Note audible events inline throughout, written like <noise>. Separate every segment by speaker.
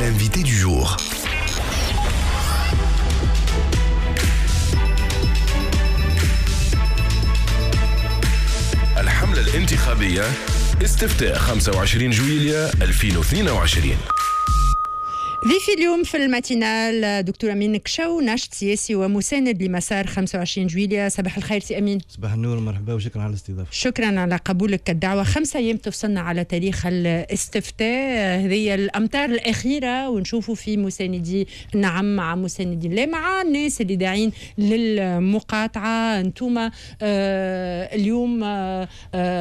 Speaker 1: L'invité du jour.
Speaker 2: الحملة الانتخابية استفتاء 25 جويليا 2022
Speaker 1: ضيفي اليوم في الماتينال دكتور امين كشو ناشط سياسي ومساند لمسار 25 جويليا صباح الخير سي امين
Speaker 2: صباح النور مرحبا وشكرا على الاستضافه
Speaker 1: شكرا على قبولك الدعوه خمسة ايام تفصلنا على تاريخ الاستفتاء هذه الامتار الاخيره ونشوفوا في مساندي نعم مع مساندي لا مع الناس اللي داعين للمقاطعه انتم اليوم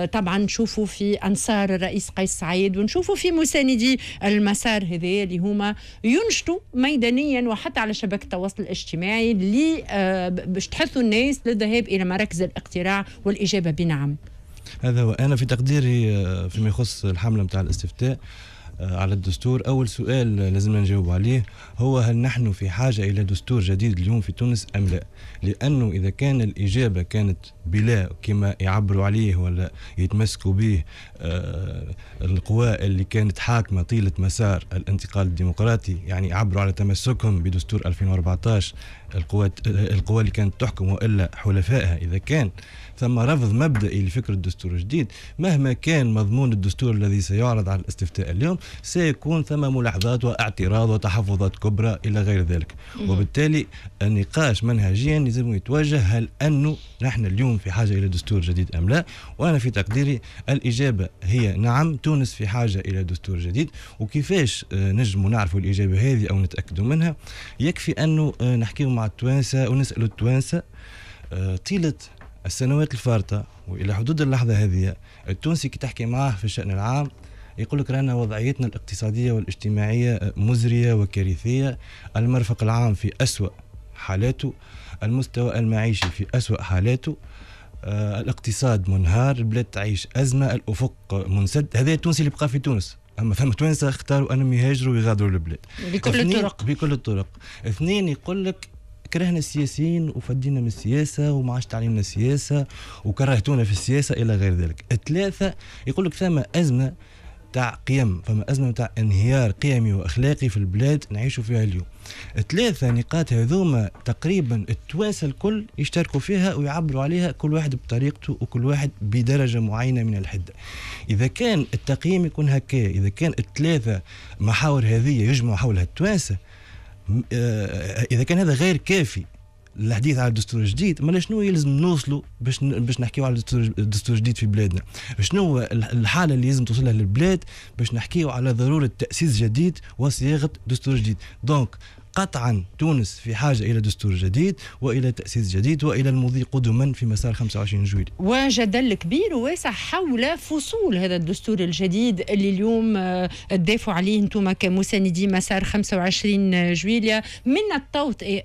Speaker 1: طبعا نشوفوا في انصار الرئيس قيس سعيد ونشوفوا في مساندي المسار هذا اللي هما ينشطوا ميدانيا وحتى على شبكه التواصل الاجتماعي اللي آه، باش تحثوا الناس للذهاب الى مراكز الاقتراع والاجابه بنعم
Speaker 2: هذا هو انا في تقديري آه، فيما يخص الحمله نتاع الاستفتاء آه، على الدستور أول سؤال لازمنا نجاوب عليه هو هل نحن في حاجة إلى دستور جديد اليوم في تونس أم لا لأنه إذا كان الإجابة كانت بلا كما يعبروا عليه ولا يتمسكوا به آه، القوى اللي كانت حاكمة طيلة مسار الانتقال الديمقراطي يعني يعبروا على تمسكهم بدستور 2014 القوات القوى اللي كانت تحكم والا حلفائها اذا كان ثم رفض مبدئي لفكره الدستور الجديد مهما كان مضمون الدستور الذي سيعرض على الاستفتاء اليوم سيكون ثم ملاحظات واعتراض وتحفظات كبرى الى غير ذلك وبالتالي النقاش منهجيا لازم يتوجه هل انه نحن اليوم في حاجه الى دستور جديد ام لا وانا في تقديري الاجابه هي نعم تونس في حاجه الى دستور جديد وكيفاش آه، نجم نعرفوا الاجابه هذه او نتاكدوا منها يكفي انه آه، نحكيو مع التوانسة ونسأل التوانسة آه، طيلة السنوات الفارطة وإلى حدود اللحظة هذه التونسي كي تحكي معاه في الشأن العام يقول لك رانا وضعيتنا الاقتصادية والاجتماعية آه، مزرية وكارثية المرفق العام في أسوأ حالاته المستوى المعيشي في أسوأ حالاته آه الاقتصاد منهار البلاد تعيش أزمة الأفق منسد هذا التونسي اللي بقى في تونس اما فهم توانسه اختاروا انهم يهاجروا ويغادروا البلاد بكل الطرق بكل الطرق اثنين يقول لك كرهنا السياسيين وفدينا من السياسه وما عادش تعلمنا السياسه وكرهتونا في السياسه الى غير ذلك الثلاثه يقول لك ثم ازمه تاع قيم فما أزمة تاع انهيار قيمي وأخلاقي في البلاد نعيشوا فيها اليوم ثلاثة نقاط هذوما تقريبا التوانسة الكل يشتركوا فيها ويعبروا عليها كل واحد بطريقته وكل واحد بدرجة معينة من الحدة إذا كان التقييم يكون هكا إذا كان الثلاثة محاور هذه يجمع حولها التوانسة آه، اذا كان هذا غير كافي للحديث على الدستور الجديد ما شنو يلزم نوصلوا باش باش نحكيوا على الدستور الجديد في بلادنا شنو هو الحاله اللي لازم توصلها للبلاد باش نحكيوا على ضروره تاسيس جديد وصياغه دستور جديد دونك قطعا تونس في حاجة إلى دستور جديد وإلى تأسيس جديد وإلى المضي قدما في مسار 25 جويل
Speaker 1: وجدل كبير وواسع حول فصول هذا الدستور الجديد اللي اليوم تدافعوا آه، عليه أنتم كمساندي مسار 25 جويليا من التوطئة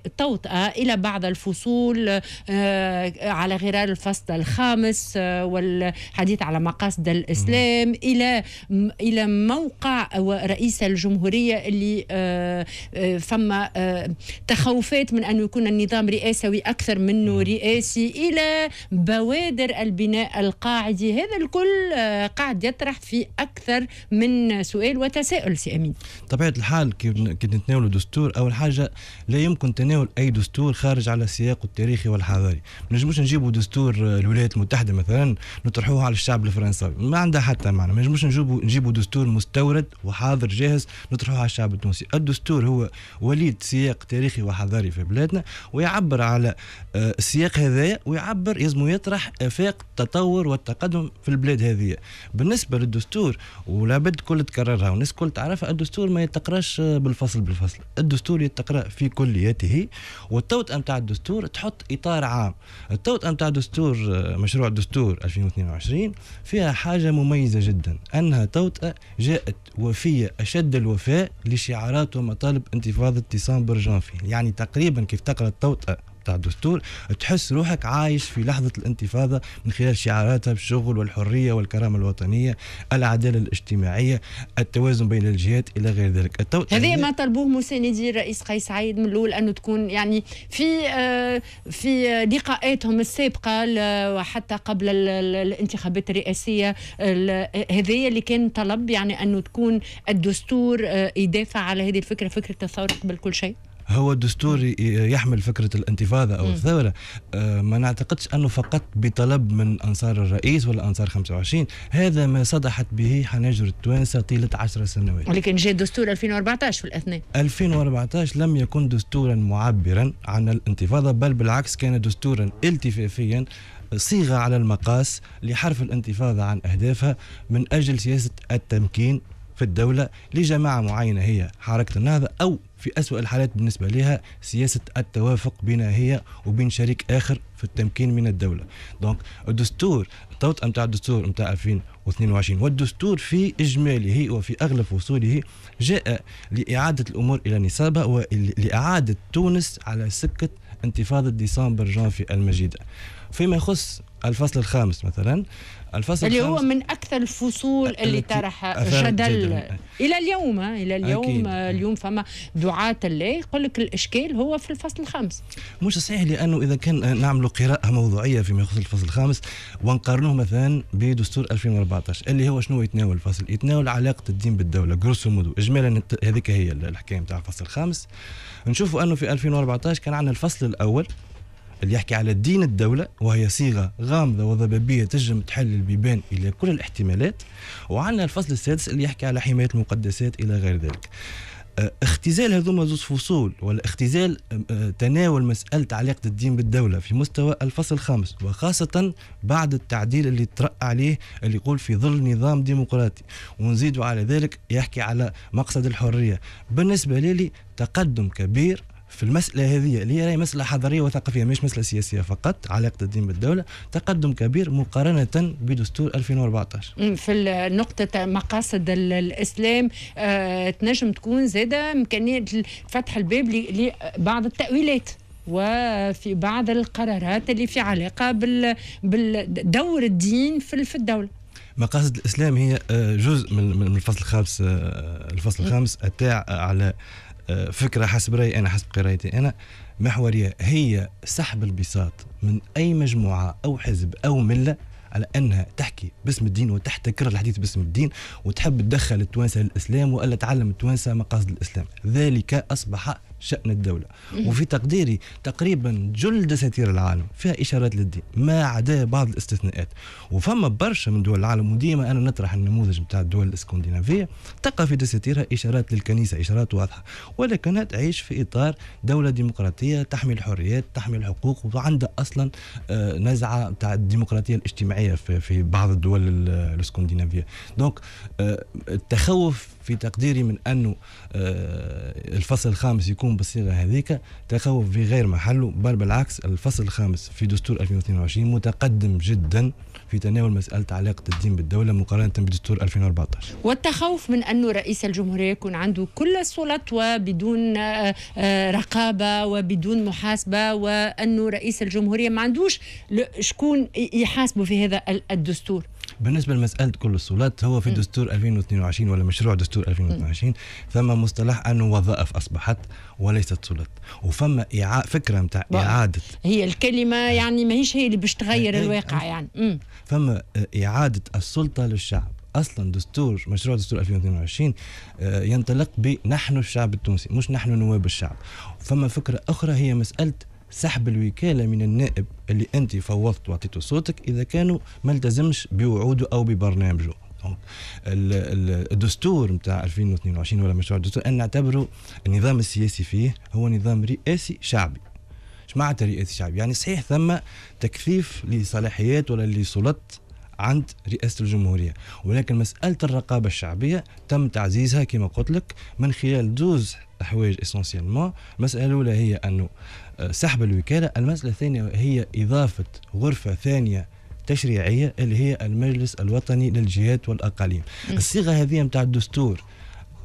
Speaker 1: إيه، إلى بعض الفصول آه، على غرار الفصل الخامس آه، والحديث على مقاصد الإسلام إلى إلى موقع رئيس الجمهورية اللي فما آه، تخوفات من أنه يكون النظام رئاسوي أكثر منه نعم. رئاسي إلى بوادر البناء القاعدي هذا الكل آه، قاعد يطرح في أكثر من سؤال وتساؤل سي أمين
Speaker 2: طبيعة الحال كي نتناول الدستور أول حاجة لا يمكن تناول أي دستور خارج على سياقه التاريخي والحضاري ما نجموش نجيبوا دستور آه، الولايات المتحدة مثلا نطرحوه على الشعب الفرنسي ما عندها حتى معنى ما نجموش نجيبوا دستور مستورد وحاضر جاهز نطرحوه على الشعب التونسي الدستور هو ولي يزيد سياق تاريخي وحضاري في بلادنا ويعبر على آه، السياق هذايا ويعبر يلزمو يطرح افاق التطور والتقدم في البلاد هذه بالنسبه للدستور بد كل تكررها والناس كل تعرفها الدستور ما يتقراش آه، بالفصل بالفصل الدستور يتقرا في كليته والتوت نتاع الدستور تحط اطار عام التوت نتاع الدستور آه، مشروع الدستور 2022 فيها حاجه مميزه جدا انها توطئه جاءت وفيه اشد الوفاء لشعارات ومطالب انتفاضه اعتصام برجانفي يعني تقريبا كيف تقرا التوطئ تاع الدستور تحس روحك عايش في لحظه الانتفاضه من خلال شعاراتها بالشغل والحريه والكرامه الوطنيه العداله الاجتماعيه التوازن بين الجهات الى غير ذلك هذه هذا يعني ما
Speaker 1: طلبوه مساندي الرئيس قيس سعيد من الاول انه تكون يعني في آه، في لقاءاتهم السابقه وحتى قبل الانتخابات الرئاسيه هذايا اللي كان طلب يعني انه تكون الدستور آه، يدافع على هذه الفكره فكره الثوره قبل كل شيء
Speaker 2: هو الدستور يحمل فكرة الانتفاضة أو الثورة آه، ما نعتقدش أنه فقط بطلب من أنصار الرئيس ولا أنصار 25 هذا ما صدحت به حناجر التوانسة طيلة 10 سنوات
Speaker 1: ولكن جاء دستور 2014 في الأثناء
Speaker 2: 2014 لم يكن دستورا معبرا عن الانتفاضة بل بالعكس كان دستورا التفافيا صيغة على المقاس لحرف الانتفاضة عن أهدافها من أجل سياسة التمكين في الدولة لجماعة معينة هي حركة النهضة أو في أسوأ الحالات بالنسبة لها سياسة التوافق بينها هي وبين شريك آخر في التمكين من الدولة دونك الدستور التوطئة نتاع الدستور نتاع 2022 والدستور في إجماله وفي أغلب فصوله جاء لإعادة الأمور إلى نصابها ولإعادة تونس على سكة انتفاضة ديسمبر جانفي المجيدة فيما يخص الفصل الخامس مثلا الفصل اللي هو
Speaker 1: من اكثر الفصول اللي طرح شدل الى اليوم الى اليوم آه، أكيد. اليوم فما دعاة اللي يقول لك الاشكال هو في الفصل الخامس
Speaker 2: مش صحيح لانه اذا كان آه، نعملوا قراءه موضوعيه فيما يخص الفصل الخامس ونقارنوه مثلا بدستور 2014 اللي هو شنو يتناول الفصل يتناول علاقه الدين بالدوله جروسو مودو اجمالا هذيك هي الحكايه نتاع الفصل الخامس نشوفوا انه في 2014 كان عندنا الفصل الاول اللي يحكي على دين الدولة وهي صيغة غامضة وضبابية تجم تحل البيبان إلى كل الاحتمالات وعندنا الفصل السادس اللي يحكي على حماية المقدسات إلى غير ذلك أه، اختزال هذوما زوز فصول ولا اختزال أه، تناول مسألة علاقة الدين بالدولة في مستوى الفصل الخامس وخاصة بعد التعديل اللي ترأ عليه اللي يقول في ظل نظام ديمقراطي ونزيد على ذلك يحكي على مقصد الحرية بالنسبة لي تقدم كبير في المسألة هذه اللي هي مسألة حضارية وثقافية مش مسألة سياسية فقط علاقة الدين بالدولة تقدم كبير مقارنة بدستور 2014
Speaker 1: في نقطة مقاصد الإسلام آه، تنجم تكون زادة إمكانية فتح الباب لبعض التأويلات وفي بعض القرارات اللي في علاقه بالدور الدين في الدوله
Speaker 2: مقاصد الاسلام هي آه، جزء من الفصل الخامس آه، الفصل الخامس التاع على فكره حسب رايي انا حسب قرايتي انا محوريه هي سحب البساط من اي مجموعه او حزب او مله على انها تحكي باسم الدين وتحتكر الحديث باسم الدين وتحب تدخل التوانسه للاسلام والا تعلم التوانسه مقاصد الاسلام ذلك اصبح شأن الدولة وفي تقديري تقريبا جل دساتير العالم فيها إشارات للدين ما عدا بعض الاستثناءات وفما برشا من دول العالم وديما أنا نطرح النموذج نتاع الدول الاسكندنافية تقع في دساتيرها إشارات للكنيسة إشارات واضحة ولكنها تعيش في إطار دولة ديمقراطية تحمي الحريات تحمي الحقوق وعندها أصلا آه، نزعة بتاع الديمقراطية الاجتماعية في بعض الدول الاسكندنافية دونك آه، التخوف في تقديري من أنه آه، الفصل الخامس يكون يكون بالصيغه هذيك تخوف في غير محله بل بالعكس الفصل الخامس في دستور 2022 متقدم جدا في تناول مساله علاقه الدين بالدوله مقارنه بدستور 2014
Speaker 1: والتخوف من انه رئيس الجمهوريه يكون عنده كل السلطات وبدون آه، آه، رقابه وبدون محاسبه وانه رئيس الجمهوريه ما عندوش شكون يحاسبه في هذا الدستور
Speaker 2: بالنسبه لمساله كل الصولات هو في دستور 2022 ولا مشروع دستور 2022 ثم مصطلح انه وظائف اصبحت وليست صولات وفما فكره نتاع اعاده
Speaker 1: هي الكلمه نعم. يعني ماهيش هي اللي باش تغير الواقع
Speaker 2: يعني فما اعاده السلطه للشعب اصلا دستور مشروع دستور 2022 آه، ينطلق بنحن الشعب التونسي مش نحن نواب الشعب فما فكره اخرى هي مساله سحب الوكاله من النائب اللي انت فوضت واعطيته صوتك اذا كانوا ما التزمش بوعوده او ببرنامجه دونك الدستور نتاع 2022 ولا مشروع الدستور انا نعتبره النظام السياسي فيه هو نظام رئاسي شعبي اش معناتها رئاسي شعبي يعني صحيح ثم تكثيف لصلاحيات ولا لسلطه عند رئاسة الجمهورية ولكن مسألة الرقابة الشعبية تم تعزيزها كما قلت لك من خلال دوز حوايج اسونسيالمون المساله الاولى هي انه آه، سحب الوكاله المساله الثانيه هي اضافه غرفه ثانيه تشريعيه اللي هي المجلس الوطني للجهات والاقاليم الصيغه هذه نتاع الدستور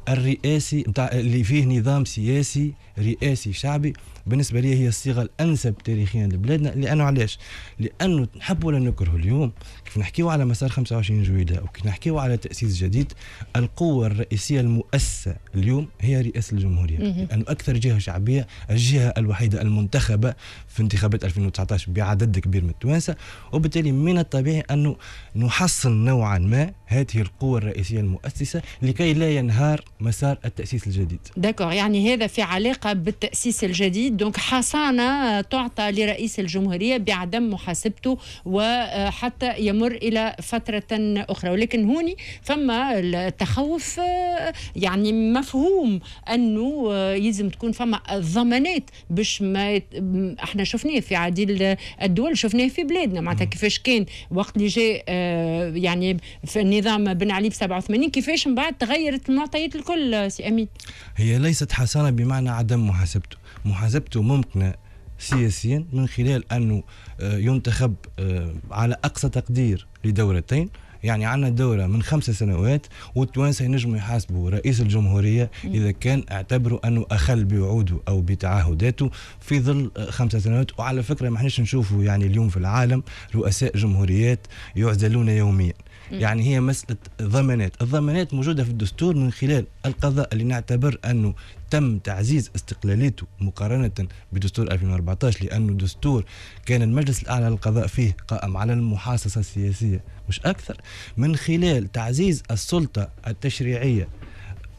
Speaker 2: الرئاسي نتاع اللي فيه نظام سياسي رئاسي شعبي بالنسبه لي هي الصيغه الانسب تاريخيا لبلادنا لانه علاش؟ لانه نحب ولا نكره اليوم كيف نحكيو على مسار 25 جويلة وكي نحكيو على تاسيس جديد القوه الرئيسيه المؤسسه اليوم هي رئاسه الجمهوريه لانه اكثر جهه شعبيه الجهه الوحيده المنتخبه في انتخابات 2019 بعدد كبير من التوانسه وبالتالي من الطبيعي انه نحصن نوعا ما هذه القوة الرئيسية المؤسسة لكي لا ينهار مسار التأسيس الجديد
Speaker 1: داكور يعني هذا في علاقة بالتأسيس الجديد دونك حصانة تعطى لرئيس الجمهورية بعدم محاسبته وحتى يمر إلى فترة أخرى ولكن هوني فما التخوف يعني مفهوم أنه يلزم تكون فما ضمانات باش ما يت... احنا شفناه في عديد الدول شفناه في بلادنا معناتها كيفاش كان وقت اللي جاء آه، يعني في نظام بن علي ب 87 كيفاش من بعد تغيرت المعطيات الكل سي امين
Speaker 2: هي ليست حصانه بمعنى عدم محاسبته محاسبته ممكنه سياسيا من خلال انه آه، ينتخب آه، على اقصى تقدير لدورتين يعني عندنا دورة من خمس سنوات والتوانسة ينجموا يحاسبوا رئيس الجمهورية إذا كان اعتبروا أنه أخل بوعوده أو بتعهداته في ظل آه، خمس سنوات وعلى فكرة ما احناش نشوفوا يعني اليوم في العالم رؤساء جمهوريات يعزلون يوميا يعني هي مسألة ضمانات الضمانات موجودة في الدستور من خلال القضاء اللي نعتبر أنه تم تعزيز استقلاليته مقارنة بدستور 2014 لأنه دستور كان المجلس الأعلى للقضاء فيه قائم على المحاصصة السياسية مش أكثر من خلال تعزيز السلطة التشريعية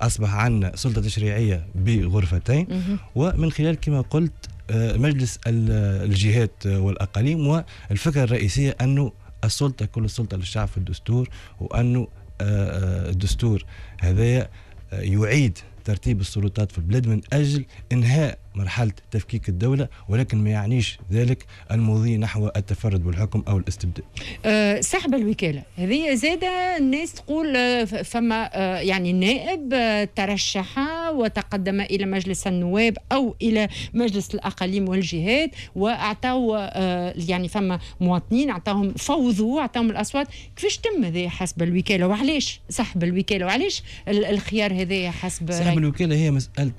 Speaker 2: أصبح عندنا سلطة تشريعية بغرفتين ومن خلال كما قلت آه، مجلس الجهات والأقاليم والفكرة الرئيسية أنه السلطه كل السلطه للشعب في الدستور وانه آه، آه، الدستور هذا آه، يعيد ترتيب السلطات في البلاد من اجل انهاء مرحلة تفكيك الدولة ولكن ما يعنيش ذلك المضي نحو التفرد بالحكم أو الاستبداد
Speaker 1: أه سحب الوكالة هذه زادة الناس تقول أه، فما أه، يعني نائب أه، ترشح وتقدم إلى مجلس النواب أو إلى مجلس الأقاليم والجهات وأعطاه يعني فما مواطنين أعطاهم فوضوا أعطاهم الأصوات كيفاش تم هذا حسب الوكالة وعلاش سحب الوكالة وعلاش الخيار هذا حسب سحب
Speaker 2: الوكالة هي مسألة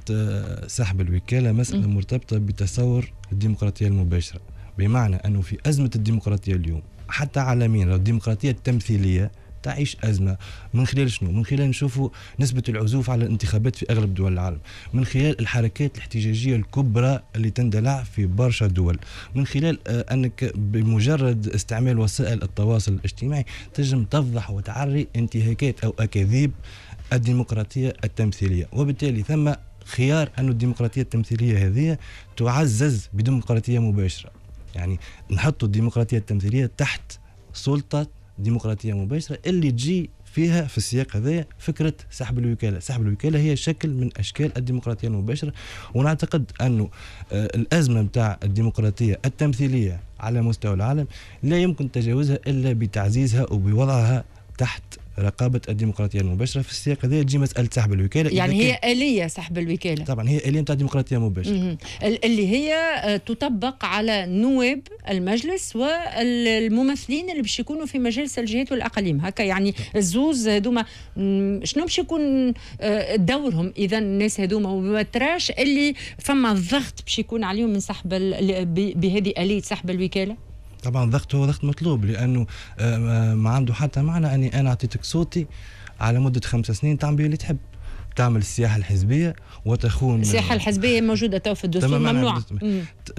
Speaker 2: سحب الوكالة مسألة مرتبطة بتصور الديمقراطية المباشرة بمعنى أنه في أزمة الديمقراطية اليوم حتى عالميا الديمقراطية التمثيلية تعيش أزمة من خلال شنو؟ من خلال نشوفوا نسبة العزوف على الانتخابات في أغلب دول العالم من خلال الحركات الاحتجاجية الكبرى اللي تندلع في برشا دول من خلال آه، أنك بمجرد استعمال وسائل التواصل الاجتماعي تجم تفضح وتعري انتهاكات أو أكاذيب الديمقراطية التمثيلية وبالتالي ثم خيار أن الديمقراطية التمثيلية هذه تعزز بديمقراطية مباشرة يعني نحطوا الديمقراطية التمثيلية تحت سلطة ديمقراطية مباشرة اللي تجي فيها في السياق هذا فكرة سحب الوكالة سحب الوكالة هي شكل من أشكال الديمقراطية المباشرة ونعتقد أنه آه، الأزمة متاع الديمقراطية التمثيلية على مستوى العالم لا يمكن تجاوزها إلا بتعزيزها وبوضعها تحت رقابه الديمقراطيه المباشره في السياق هذا تجي مساله سحب الوكاله يعني هي
Speaker 1: اليه سحب الوكاله طبعا
Speaker 2: هي اليه نتاع الديمقراطيه المباشره
Speaker 1: اللي هي آه، تطبق على نواب المجلس والممثلين اللي باش يكونوا في مجالس الجهات والاقاليم هكا يعني الزوز هذوما شنو باش يكون آه، دورهم اذا الناس هذوما وما تراش اللي فما الضغط باش يكون عليهم من سحب بهذه اليه سحب الوكاله
Speaker 2: طبعا ضغط هو ضغط مطلوب لانه آه، آه، ما عنده حتى معنى اني انا اعطيتك صوتي على مده خمس سنين تعمل اللي تحب تعمل السياحه الحزبيه وتخون السياحه
Speaker 1: الحزبيه موجوده تو في الدستور ممنوع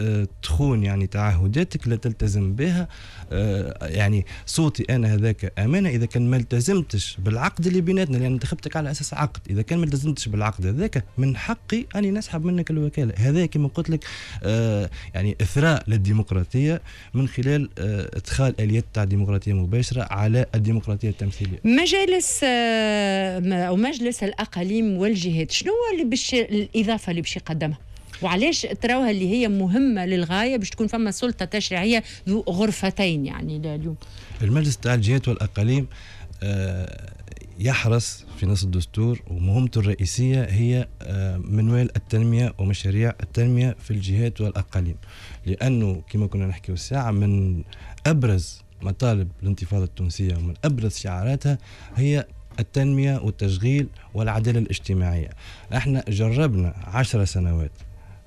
Speaker 2: آه، تخون يعني تعهداتك لا تلتزم بها آه، يعني صوتي انا هذاك امانه اذا كان ما التزمتش بالعقد اللي بيناتنا لان انتخبتك على اساس عقد اذا كان ما التزمتش بالعقد هذاك من حقي اني نسحب منك الوكاله هذا كما قلت لك آه، يعني اثراء للديمقراطيه من خلال ادخال اليات تاع الديمقراطيه مباشره على الديمقراطيه التمثيليه
Speaker 1: مجالس او مجلس الاقاليم التعليم والجهات شنو هو اللي باش الاضافه اللي باش يقدمها وعلاش تراوها اللي هي مهمه للغايه باش تكون فما سلطه تشريعيه ذو غرفتين يعني
Speaker 2: اليوم المجلس تاع الجهات والاقاليم آه، يحرص في نص الدستور ومهمته الرئيسية هي آه، منوال التنمية ومشاريع التنمية في الجهات والأقاليم لأنه كما كنا نحكي الساعة من أبرز مطالب الانتفاضة التونسية ومن أبرز شعاراتها هي التنمية والتشغيل والعدالة الاجتماعية احنا جربنا عشر سنوات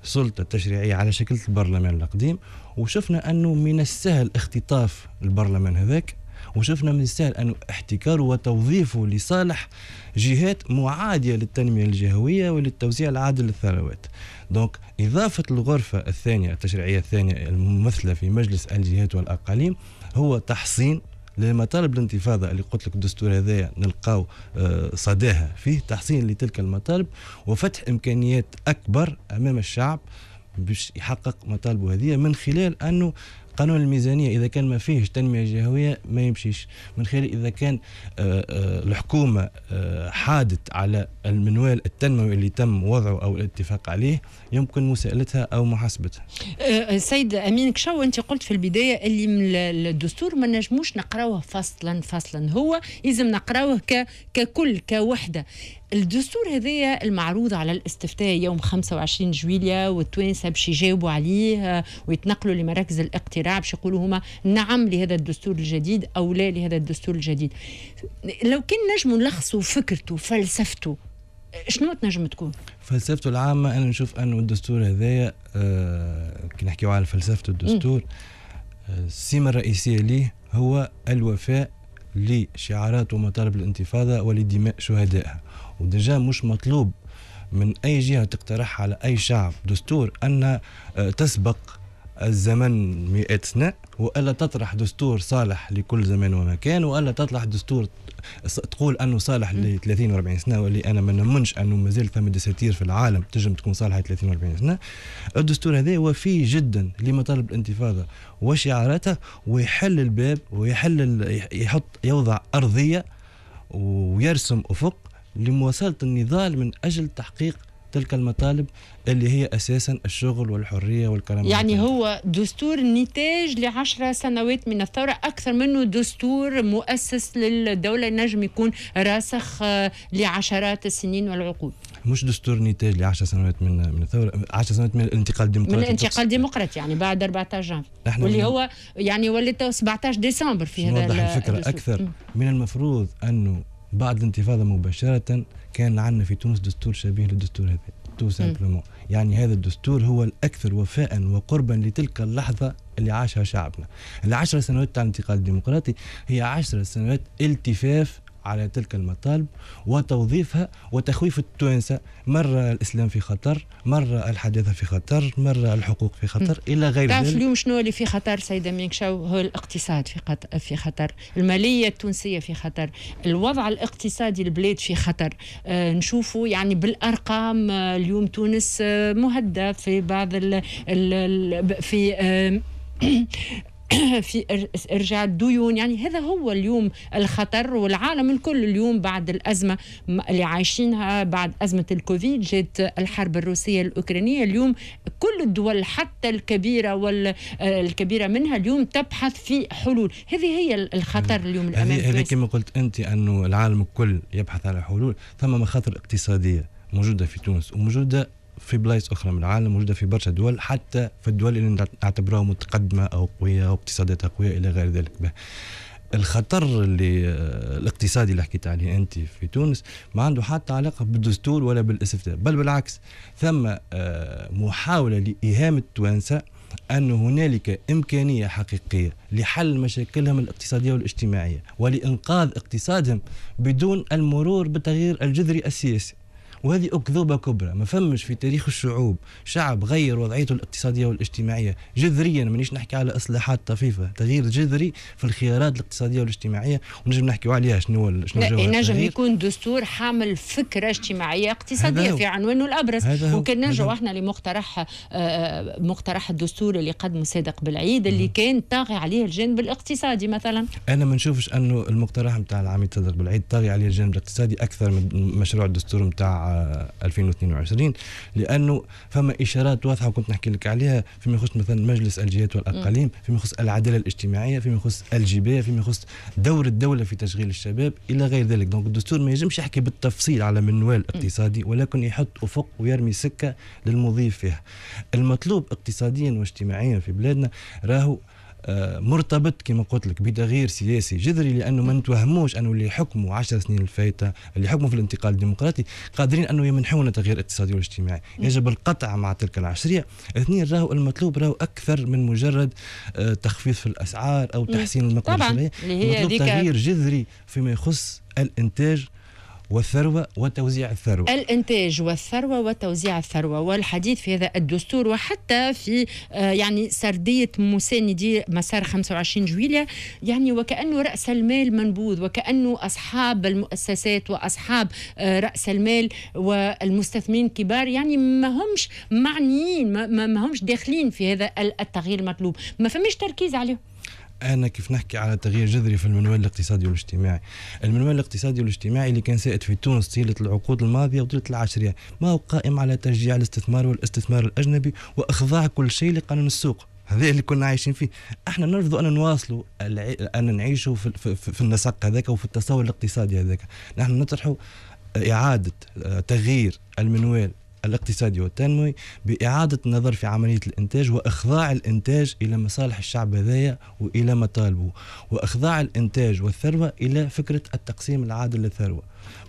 Speaker 2: سلطة تشريعية على شكل البرلمان القديم وشفنا أنه من السهل اختطاف البرلمان هذاك وشفنا من السهل أنه احتكاره وتوظيفه لصالح جهات معادية للتنمية الجهوية وللتوزيع العادل للثروات دونك إضافة الغرفة الثانية التشريعية الثانية الممثلة في مجلس الجهات والأقاليم هو تحصين لمطالب الانتفاضه اللي قلت لك الدستور هذايا نلقاو آه، صداها فيه تحسين لتلك المطالب وفتح امكانيات اكبر امام الشعب باش يحقق مطالبه هذه من خلال انه قانون الميزانيه اذا كان ما فيهش تنميه جهويه ما يمشيش من خلال اذا كان آه، آه، الحكومه آه، حادت على المنوال التنموي اللي تم وضعه او الاتفاق عليه يمكن مساءلتها او محاسبتها.
Speaker 1: السيد امين كشاو انت قلت في البدايه اللي من الدستور ما نجموش نقراوه فصلا فصلا هو لازم نقراوه ككل كوحده الدستور هذايا المعروض على الاستفتاء يوم 25 جويليا والتوانسه باش يجاوبوا عليه آه، ويتنقلوا لمراكز الاقتراع باش يقولوا هما نعم لهذا الدستور الجديد او لا لهذا الدستور الجديد لو كان نجم نلخصوا فكرته فلسفته شنو تنجم تكون؟
Speaker 2: فلسفته العامة أنا نشوف أنه الدستور هذايا آه، كي نحكيو على فلسفة الدستور آه، السمة الرئيسية ليه هو الوفاء لشعارات ومطالب الانتفاضة ولدماء شهدائها وديجا مش مطلوب من اي جهه تقترح على اي شعب دستور ان آه، تسبق الزمن مئات سنة وألا تطرح دستور صالح لكل زمان ومكان وألا تطرح دستور تقول أنه صالح ل 30 و40 سنة واللي أنا ما نمنش أنه مازال فما دساتير في العالم تنجم تكون صالحة 30 و40 سنة الدستور هذا وفي جدا لمطالب الانتفاضة وشعاراتها ويحل الباب ويحل يحط يوضع أرضية ويرسم أفق لمواصلة النضال من أجل تحقيق تلك المطالب اللي هي اساسا الشغل والحريه والكلام يعني
Speaker 1: هو دستور نتاج لعشر سنوات من الثوره اكثر منه دستور مؤسس للدوله نجم يكون راسخ آه، لعشرات السنين والعقود
Speaker 2: مش دستور نتاج لعشر سنوات من من الثوره 10 سنوات من الانتقال الديمقراطي من الانتقال
Speaker 1: الديمقراطي يعني بعد 14 جانفي واللي هو يعني ولي 17 ديسمبر في هذا نوضح الفكره اكثر
Speaker 2: من المفروض انه بعد الانتفاضة مباشرة كان عندنا في تونس دستور شبيه للدستور هذا تو سامبلومون يعني هذا الدستور هو الأكثر وفاء وقربا لتلك اللحظة اللي عاشها شعبنا العشر سنوات تاع الانتقال الديمقراطي هي عشر سنوات التفاف على تلك المطالب وتوظيفها وتخويف التوانسة مرة الإسلام في خطر مرة الحداثة في خطر مرة الحقوق في خطر إلى غير ذلك اليوم
Speaker 1: شنو اللي في خطر سيدة مينكشاو هو الاقتصاد في خطر, في خطر المالية التونسية في خطر الوضع الاقتصادي البلاد في خطر آه نشوفوا يعني بالأرقام آه اليوم تونس آه مهدة في بعض ال في آه, <clears throat> آه، <coughs> في ارجاع الديون يعني هذا هو اليوم الخطر والعالم الكل اليوم بعد الازمه اللي عايشينها بعد ازمه الكوفيد جت الحرب الروسيه الاوكرانيه اليوم كل الدول حتى الكبيره والكبيره منها اليوم تبحث في حلول هذه هي الخطر اليوم الامام هذه كما
Speaker 2: قلت انت انه العالم الكل يبحث على حلول ثم مخاطر اقتصاديه موجوده في تونس وموجوده في بلايص اخرى من العالم موجوده في برشا دول حتى في الدول اللي نعتبروها متقدمه او قويه او اقتصاداتها قويه الى غير ذلك به. الخطر اللي آه، الاقتصادي اللي حكيت عليه انت في تونس ما عنده حتى علاقه بالدستور ولا بالاستفتاء بل بالعكس ثم آه، محاوله لاهام التوانسه أن هنالك إمكانية حقيقية لحل مشاكلهم الاقتصادية والاجتماعية ولإنقاذ اقتصادهم بدون المرور بتغيير الجذري السياسي وهذه أكذوبة كبرى ما فمش في تاريخ الشعوب شعب غير وضعيته الاقتصادية والاجتماعية جذريا مانيش نحكي على إصلاحات طفيفة تغيير جذري في الخيارات الاقتصادية والاجتماعية ونجم نحكيو عليها شنو شنو نجم يكون
Speaker 1: دستور حامل فكرة اجتماعية اقتصادية في عنوانه الأبرز وكان نرجعوا احنا لمقترح آه، آه، مقترح الدستور اللي قدمه صادق بالعيد اللي م. كان طاغي عليه الجانب الاقتصادي مثلا
Speaker 2: انا ما نشوفش انه المقترح نتاع العميد صادق بالعيد طاغي عليه الجانب الاقتصادي اكثر من مشروع الدستور نتاع 2022 لانه فما اشارات واضحه وكنت نحكي لك عليها فيما يخص مثلا مجلس الجهات والاقاليم فيما يخص العداله الاجتماعيه فيما يخص الجبايه فيما يخص دور الدوله في تشغيل الشباب الى غير ذلك دونك الدستور ما يجمش يحكي بالتفصيل على منوال اقتصادي ولكن يحط افق ويرمي سكه للمضيف فيها المطلوب اقتصاديا واجتماعيا في بلادنا راهو آه، مرتبط كما قلت لك بتغيير سياسي جذري لانه ما نتوهموش انه اللي حكموا 10 سنين الفايته اللي حكموا في الانتقال الديمقراطي قادرين انه يمنحونا تغيير اقتصادي واجتماعي يجب القطع مع تلك العشريه اثنين راهو المطلوب راهو اكثر من مجرد آه، تخفيض في الاسعار او تحسين المقدار الشرائي المطلوب تغيير جذري فيما يخص الانتاج والثروة وتوزيع الثروة
Speaker 1: الإنتاج والثروة وتوزيع الثروة والحديث في هذا الدستور وحتى في آه، يعني سردية مساندي مسار 25 جويلية يعني وكأنه رأس المال منبوذ وكأنه أصحاب المؤسسات وأصحاب آه، رأس المال والمستثمرين الكبار يعني ما همش معنيين ما همش داخلين في هذا التغيير المطلوب ما فماش تركيز عليهم
Speaker 2: انا كيف نحكي على تغيير جذري في المنوال الاقتصادي والاجتماعي المنوال الاقتصادي والاجتماعي اللي كان سائد في تونس طيله العقود الماضيه وطيله العشريه ما هو قائم على تشجيع الاستثمار والاستثمار الاجنبي واخضاع كل شيء لقانون السوق هذا اللي كنا عايشين فيه احنا نرفض ان نواصلوا ان نعيشوا في, في, في النسق هذاك وفي التصور الاقتصادي هذاك نحن نطرحوا إعادة آه، تغيير المنوال الاقتصادي والتنموي بإعادة النظر في عملية الإنتاج وإخضاع الإنتاج إلى مصالح الشعب هذايا وإلى مطالبه وإخضاع الإنتاج والثروة إلى فكرة التقسيم العادل للثروة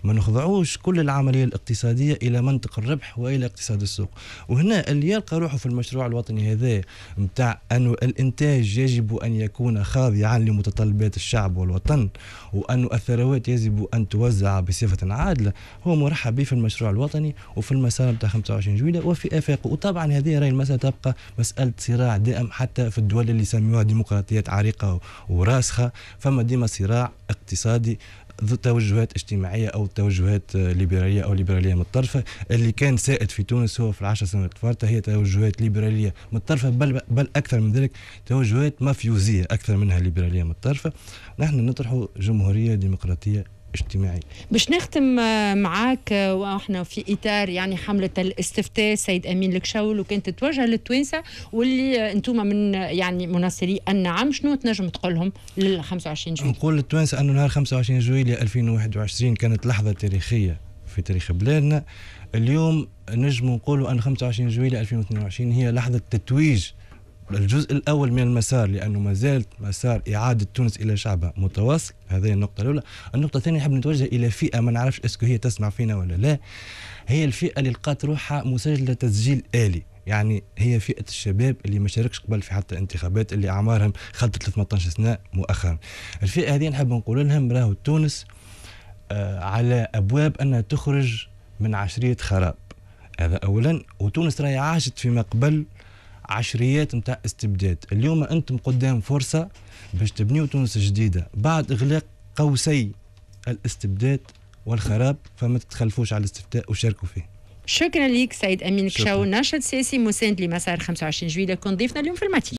Speaker 2: ما نخضعوش كل العملية الاقتصادية إلى منطق الربح وإلى اقتصاد السوق وهنا اللي يلقى روحه في المشروع الوطني هذا متاع أنه الإنتاج يجب أن يكون خاضعا لمتطلبات الشعب والوطن وأن الثروات يجب أن توزع بصفة عادلة هو مرحب به في المشروع الوطني وفي المسار بتاع 25 جويلة وفي آفاقه وطبعا هذه راي المسألة تبقى مسألة صراع دائم حتى في الدول اللي يسميوها ديمقراطيات عريقة وراسخة فما ديما صراع اقتصادي ضد توجهات اجتماعيه او توجهات آه، ليبراليه او ليبراليه متطرفه اللي كان سائد في تونس هو في العشر سنوات الفارطه هي توجهات ليبراليه متطرفه بل بل اكثر من ذلك توجهات مافيوزيه اكثر منها ليبراليه متطرفه نحن نطرح جمهوريه ديمقراطيه اجتماعي
Speaker 1: باش نختم آه، معاك آه، واحنا في اطار يعني حمله الاستفتاء سيد امين لكشاول وكانت تتوجه للتوانسه واللي انتم آه، من يعني مناصري النعم شنو تنجم تقول لهم لل 25
Speaker 2: جويلية نقول للتوانسه انه نهار 25 جويلية 2021 كانت لحظه تاريخيه في تاريخ بلادنا اليوم نجم نقولوا ان 25 جويلية 2022 هي لحظه تتويج الجزء الأول من المسار لأنه ما زالت مسار إعادة تونس إلى شعبها متواصل هذه النقطة الأولى النقطة الثانية نحب نتوجه إلى فئة ما نعرفش اسكو هي تسمع فينا ولا لا هي الفئة اللي لقات روحها مسجلة تسجيل آلي يعني هي فئة الشباب اللي ما شاركش قبل في حتى انتخابات اللي أعمارهم خلت 18 سنة مؤخرا الفئة هذه نحب نقول لهم راهو تونس آه، على أبواب أنها تخرج من عشرية خراب هذا أولا وتونس راهي عاشت فيما قبل عشريات نتاع استبداد اليوم انتم قدام فرصه باش تبنيو تونس جديده بعد اغلاق قوسي الاستبداد والخراب فما تتخلفوش على الاستفتاء وشاركوا فيه
Speaker 1: شكرا لك سيد امين كشاو ناشط سياسي مساند لمسار 25 جويلة كون ضيفنا اليوم في الماتي